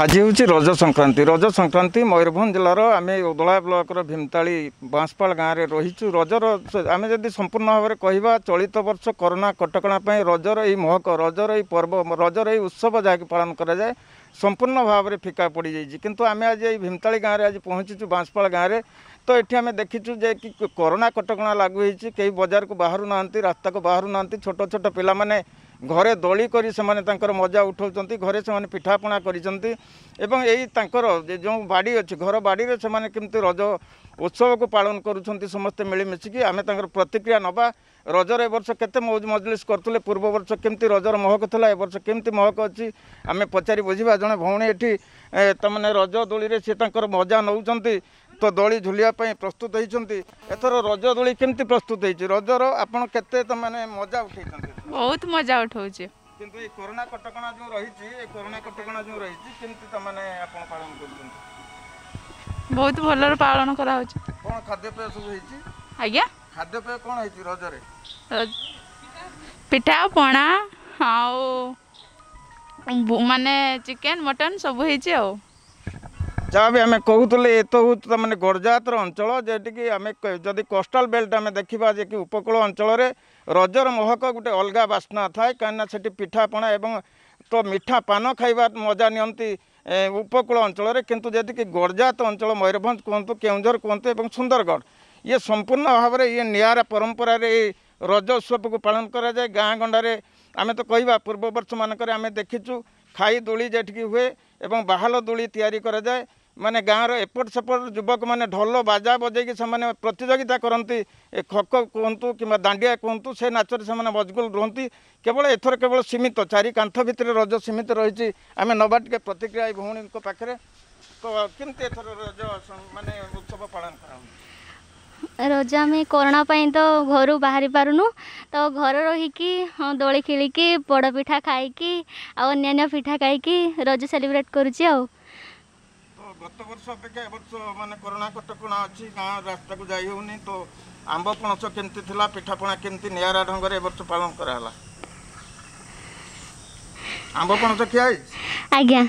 ଆଜି ହେଉଛି ରଜ ସଂକ୍ରାନ୍ତି ରଜ ସଂକ୍ରାନ୍ତି ମୟୂରଭଞ୍ଜ ଜିଲ୍ଲାର ଆମେ ଓଦଳା ବ୍ଲକର ଭୀମତାଳି ବାଁଶପାଳ ଗାଁରେ ରହିଛୁ ରଜର ଆମେ ଯଦି ସମ୍ପୂର୍ଣ୍ଣ ଭାବରେ କହିବା ଚଳିତ ବର୍ଷ କରୋନା କଟକଣା ପାଇଁ ରଜର ଏହି ମହକ ରଜର ଏହି ପର୍ବ ରଜର ଏହି ଉତ୍ସବ ଯାହାକି ପାଳନ କରାଯାଏ ସମ୍ପୂର୍ଣ୍ଣ ଭାବରେ ଫିକା ପଡ଼ିଯାଇଛି କିନ୍ତୁ ଆମେ ଆଜି ଏଇ ଭୀମତାଳି ଗାଁରେ ଆଜି ପହଞ୍ଚିଛୁ ବାଁଶପାଳ ଗାଁରେ ତ ଏଠି ଆମେ ଦେଖିଛୁ ଯେ କି କରୋନା କଟକଣା ଲାଗୁ ହେଇଛି କେହି ବଜାରକୁ ବାହାରୁ ନାହାନ୍ତି ରାସ୍ତାକୁ ବାହାରୁ ନାହାନ୍ତି ଛୋଟ ଛୋଟ ପିଲାମାନେ ଘରେ ଦୋଳି କରି ସେମାନେ ତାଙ୍କର ମଜା ଉଠାଉଛନ୍ତି ଘରେ ସେମାନେ ପିଠାପଣା କରିଛନ୍ତି ଏବଂ ଏଇ ତାଙ୍କର ଯେଉଁ ବାଡ଼ି ଅଛି ଘର ବାଡ଼ିରେ ସେମାନେ କେମିତି ରଜ ଉତ୍ସବକୁ ପାଳନ କରୁଛନ୍ତି ସମସ୍ତେ ମିଳିମିଶିକି ଆମେ ତାଙ୍କର ପ୍ରତିକ୍ରିୟା ନେବା ରଜର ଏ ବର୍ଷ କେତେ ମୌଜ ମଜଲିସ୍ କରୁଥିଲେ ପୂର୍ବ ବର୍ଷ କେମିତି ରଜର ମହକ ଥିଲା ଏ ବର୍ଷ କେମିତି ମହକ ଅଛି ଆମେ ପଚାରି ବୁଝିବା ଜଣେ ଭଉଣୀ ଏଠି ତାମାନେ ରଜ ଦୋଳିରେ ସିଏ ତାଙ୍କର ମଜା ନେଉଛନ୍ତି তো ଦୋଳି ଝୁଲିବା ପାଇଁ ପ୍ରସ୍ତୁତ ହେଇଛନ୍ତି ଏଥର ରଜ ଦୋଳି କେମିତି ପ୍ରସ୍ତୁତ ହେଇଛି ରଜର ଆପଣ କେତେ ମାନେ ମଜା ଉଠେଇଛନ୍ତି ବହୁତ ମଜା ଉଠଉଛି କିନ୍ତୁ ଏ କରୋନା କଟକଣା ଯେଉଁ ରହିଛି ଏ କରୋନା କଟକଣା ଯେଉଁ ରହିଛି କେମିତି ତାମାନେ ଆପଣ ପାଳନ କରୁଛନ୍ତି ବହୁତ ଭଲରେ ପାଳନ କରାହେଉଛି କ'ଣ ଖାଦ୍ୟପେୟ ସବୁ ହେଇଛି ଆଜ୍ଞା ଖାଦ୍ୟପେୟ କ'ଣ ହେଇଛି ରଜରେ ପିଠା ପଣା ଆଉ ମାନେ ଚିକେନ୍ ମଟନ୍ ସବୁ ହେଇଛି ଆଉ ଯାହା ବି ଆମେ କହୁଥିଲେ ଏତ ହେଉଛି ତା'ମାନେ ଗଡ଼ଜାତର ଅଞ୍ଚଳ ଯେଉଁଠିକି ଆମେ ଯଦି କୋଷ୍ଟାଲ ବେଲ୍ଟ ଆମେ ଦେଖିବା ଯେ କି ଉପକୂଳ ଅଞ୍ଚଳରେ ରଜର ମହକ ଗୋଟେ ଅଲଗା ବାସ୍ନା ଥାଏ କାହିଁକିନା ସେଠି ପିଠାପଣା ଏବଂ ତ ମିଠା ପାନ ଖାଇବା ମଜା ନିଅନ୍ତି ଉପକୂଳ ଅଞ୍ଚଳରେ କିନ୍ତୁ ଯେତିକି ଗଡ଼ଜାତ ଅଞ୍ଚଳ ମୟୂରଭଞ୍ଜ କୁହନ୍ତୁ କେଉଁଝର କୁହନ୍ତୁ ଏବଂ ସୁନ୍ଦରଗଡ଼ ଇଏ ସମ୍ପୂର୍ଣ୍ଣ ଭାବରେ ଇଏ ନିଆରା ପରମ୍ପରାରେ ଏଇ ରଜ ଉତ୍ସବକୁ ପାଳନ କରାଯାଏ ଗାଁ ଗଣ୍ଡାରେ ଆମେ ତ କହିବା ପୂର୍ବ ବର୍ଷମାନଙ୍କରେ ଆମେ ଦେଖିଛୁ ଖାଇ ଦୋଳି ଯେଠିକି ହୁଏ ଏବଂ ବାହାଲ ଦୋଳି ତିଆରି କରାଯାଏ ମାନେ ଗାଁର ଏପଟ ସେପଟ ଯୁବକମାନେ ଢୋଲ ବାଜା ବଜେଇକି ସେମାନେ ପ୍ରତିଯୋଗିତା କରନ୍ତି ଏ ଖୋଖୋ କୁହନ୍ତୁ କିମ୍ବା ଦାଣ୍ଡିଆ କୁହନ୍ତୁ ସେ ନାଚରେ ସେମାନେ ମଜଗୁଲ ରୁହନ୍ତି କେବଳ ଏଥର କେବଳ ସୀମିତ ଚାରି କାନ୍ଥ ଭିତରେ ରଜ ସୀମିତ ରହିଛି ଆମେ ନେବା ଟିକେ ପ୍ରତିକ୍ରିୟା ଏ ଭଉଣୀଙ୍କ ପାଖରେ ତ କେମିତି ଏଥର ରଜ ମାନେ ଉତ୍ସବ ପାଳନ କରାହେଉଛି ରଜ ଆମେ କରୋନା ପାଇଁ ତ ଘରୁ ବାହାରି ପାରୁନୁ ତ ଘରେ ରହିକି ଦୋଳି ଖେଳିକି ପୋଡ଼ପିଠା ଖାଇକି ଆଉ ଅନ୍ୟାନ୍ୟ ପିଠା ଖାଇକି ରଜ ସେଲିବ୍ରେଟ୍ କରୁଛି ଆଉ ଗତ ବର୍ଷ ଅପେକ୍ଷା ଏ ବର୍ଷ ମାନେ କରୋନା କଟକଣା ଅଛି ଗାଁ ରାସ୍ତାକୁ ଯାଇ ହେଉନି ତ ଆମ୍ବ ପଣସ କେମିତି ଥିଲା ପିଠାପଣା କେମିତି ନିଆରା ଢଙ୍ଗରେ ଏ ବର୍ଷ ପାଳନ କରାହେଲା ଆମ୍ବ ପଣସ ଖିଆ ଆଜ୍ଞା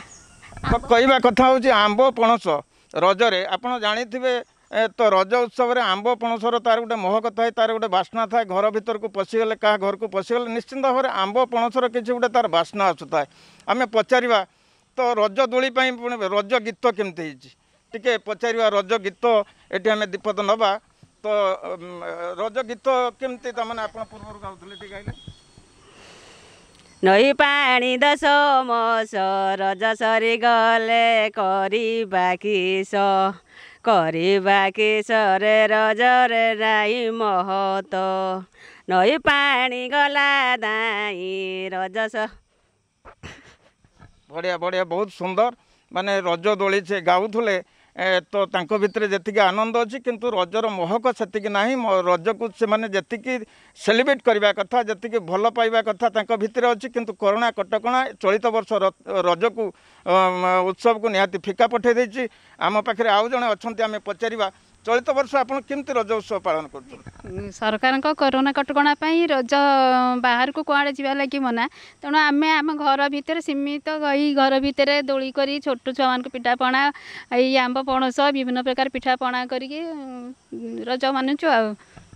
କହିବା କଥା ହେଉଛି ଆମ୍ବ ପଣସ ରଜରେ ଆପଣ ଜାଣିଥିବେ ତ ରଜ ଉତ୍ସବରେ ଆମ୍ବ ପଣସର ତାର ଗୋଟେ ମହକ ଥାଏ ତାର ଗୋଟେ ବାସ୍ନା ଥାଏ ଘର ଭିତରକୁ ପଶିଗଲେ କାହା ଘରକୁ ପଶିଗଲେ ନିଶ୍ଚିନ୍ତ ଭାବରେ ଆମ୍ବ ପଣସର କିଛି ଗୋଟେ ତାର ବାସ୍ନା ଆସୁଥାଏ ଆମେ ପଚାରିବା ତ ରଜ ଦୋଳି ପାଇଁ ପୁଣି ରଜ ଗୀତ କେମିତି ହେଇଛି ଟିକେ ପଚାରିବା ରଜ ଗୀତ ଏଠି ଆମେ ଦୀପଦ ନେବା ତ ରଜ ଗୀତ କେମିତି ତାମାନେ ଆପଣ ପୂର୍ବରୁ ଗାଉଥିଲେ ଟିକେ ଗାଇଲେ ନଈ ପାଣି ଦଶ ମସ ରଜ ସରିଗଲେ କରିବା କିସ କରିବା କିସରେ ରଜରେ ନାଇ ମହତ ନଈ ପାଣି ଗଲା ଦାଇ ରଜ बढ़िया बढ़िया बहुत सुंदर माने रज दोली से गाँवले तो भितर जी आनंद अच्छी किंतु रजर महक से ना रज को से सेकी सेलिब्रेट करवा कथा जी भल पाइबा कथा भितर अच्छी किंतु करोना कटक चलित बर्ष रज को उत्सव को निहाती फिका पठे आम पाखे आउ जे अच्छा पचार चलित वर्ष आम रज उत्सव पाँच सरकारको करोना कटकणापि रज बा मना तर भीमित घर भित्र दोलिकरी छोटो छुवा पिठापना आम्ब पणस विभिन्न प्रकार पिठापना रज मान्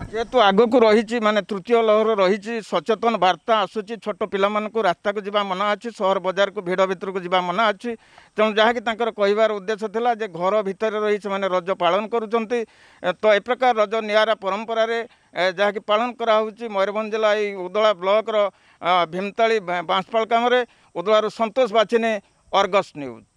ଯେହେତୁ ଆଗକୁ ରହିଛି ମାନେ ତୃତୀୟ ଲହର ରହିଛି ସଚେତନ ବାର୍ତ୍ତା ଆସୁଛି ଛୋଟ ପିଲାମାନଙ୍କୁ ରାସ୍ତାକୁ ଯିବା ମନା ଅଛି ସହର ବଜାରକୁ ଭିଡ଼ ଭିତରକୁ ଯିବା ମନା ଅଛି ତେଣୁ ଯାହାକି ତାଙ୍କର କହିବାର ଉଦ୍ଦେଶ୍ୟ ଥିଲା ଯେ ଘର ଭିତରେ ରହି ସେମାନେ ରଜ ପାଳନ କରୁଛନ୍ତି ତ ଏ ପ୍ରକାର ରଜ ନିଆରା ପରମ୍ପରାରେ ଯାହାକି ପାଳନ କରାହେଉଛି ମୟୂରଭଞ୍ଜ ଜିଲ୍ଲା ଏଇ ଉଦଳା ବ୍ଲକର ଭୀମତାଳି ବାଂଶପାଳ କାମରେ ଉଦଳାରୁ ସନ୍ତୋଷ ବାଛିନେ ଅର୍ଗସ୍ ନ୍ୟୁଜ୍